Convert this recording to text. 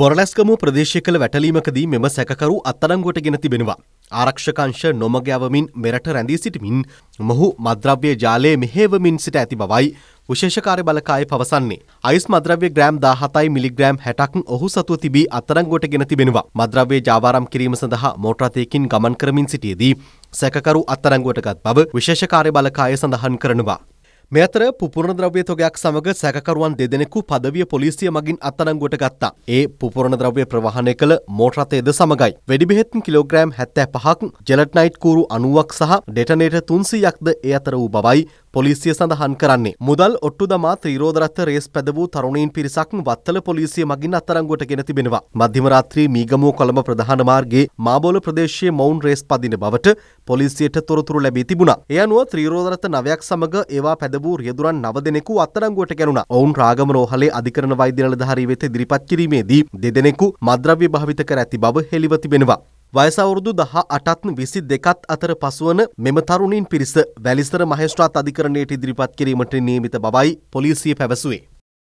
බොරලැස්කමුව ප්‍රදේශය කළ වැටලීමකදී මෙම සැකකරු අත්තරංගුවට ගෙන තිබෙනවා. ආරක්ෂකංශ නොමග යවමින් මෙරට රැඳී සිටිමින් මොහු මද්‍රව්‍ය ජාලයේ මෙහෙවමින් සිට ඇති බවයි විශේෂකාරය බලකාය පවසන්නේ. අයිස් මද්‍රව්‍ය ග්‍රෑම් 17යි මිලිග්‍රෑම් 60ක් ඔහු සතුව තිබී අත්තරංගුවට ගෙන තිබෙනවා. මද්‍රව්‍ය ජාවාරම් කිරීම සඳහා මෝටරතයකින් ගමන් කරමින් සිටියේදී සැකකරු අත්තරංගුවටගත් බව විශේෂකාරය බලකාය සඳහන් කරනවා. මේ අතර පුපුරණ ද්‍රව්‍ය තොගයක් සමග සැකකරුවන් දෙදෙනෙකු පදවිය පොලිසිය මගින් අත්අඩංගුවට ගත්තා. ඒ පුපුරණ ද්‍රව්‍ය ප්‍රවාහනය කළ මෝටර රථයද සමගයි. වෙඩි බෙහෙත් කිලෝග්‍රෑම් 75ක්, ජෙලට් නයිට් කූරු 90ක් සහ ඩෙටනේටර් 300ක්ද ඒ අතර වූ බවයි පොලිසිය සඳහන් කරන්නේ. මුදල් ඔට්ටු දමා ත්‍රිරෝදරත්ත රේස් පැදවූ තරුණීන් පිරිසක් වත්තල පොලිසිය මගින් අත්අඩංගුවට ගෙන තිබෙනවා. මධ්‍යම රාත්‍රියේ මීගමුව කොළඹ ප්‍රධාන මාර්ගයේ මාබෝල ප්‍රදේශයේ මවුන් රේස් පදින බවට පොලිසියට තොරතුරු ලැබී තිබුණා. ඒ අනුව ත්‍රිරෝදරත්ත 9ක් සමග ඒවා පැද අද වූ රියදුරන් නව දෙනෙකු අත්තරංගුවට ගැනුණ ඔවුන් රාගම රෝහලේ අධිකරණ වෛද්‍යනලධාරී වෙත ඉදිරිපත් කිරීමේදී දෙදෙනෙකු මද්‍රව්‍ය භාවිත කර ඇති බව හෙළිව තිබෙනවා. වයසවුරුදු දහ අටත් විසි දෙකත් අතර පසුවන මෙම තරුණින් පිරිස වැලිස්තර මහේෂ්ට්‍රාත් අධිකරණයට ඉදිරිපත් කිරීමට නියමිත බවයි පොලිසිය පැවසුවේ.